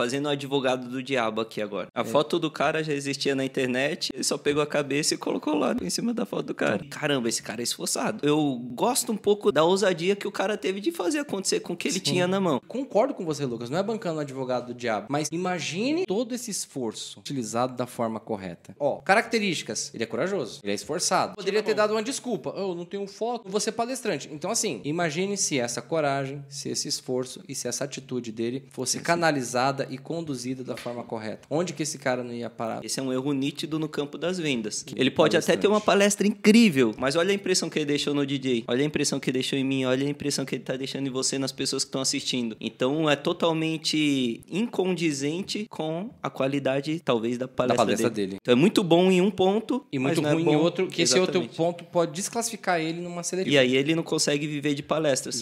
fazendo o advogado do diabo aqui agora. A é. foto do cara já existia na internet, ele só pegou a cabeça e colocou lá em cima da foto do cara. Caramba, esse cara é esforçado. Eu gosto um pouco da ousadia que o cara teve de fazer acontecer com o que ele Sim. tinha na mão. Concordo com você, Lucas. Não é bancando o advogado do diabo, mas imagine todo esse esforço utilizado da forma correta. Ó, características. Ele é corajoso, ele é esforçado. Poderia ter dado uma desculpa. Eu oh, não tenho foto, Você palestrante. Então, assim, imagine se essa coragem, se esse esforço e se essa atitude dele fosse canalizada e conduzida da forma correta. Onde que esse cara não ia parar? Esse é um erro nítido no campo das vendas. Ele pode até ter uma palestra incrível, mas olha a impressão que ele deixou no DJ, olha a impressão que ele deixou em mim, olha a impressão que ele está deixando em você, nas pessoas que estão assistindo. Então é totalmente incondizente com a qualidade, talvez, da palestra, da palestra dele. dele. Então é muito bom em um ponto e muito é ruim é em outro, que é Exatamente. esse outro ponto pode desclassificar ele numa seletiva. E aí ele não consegue viver de palestras.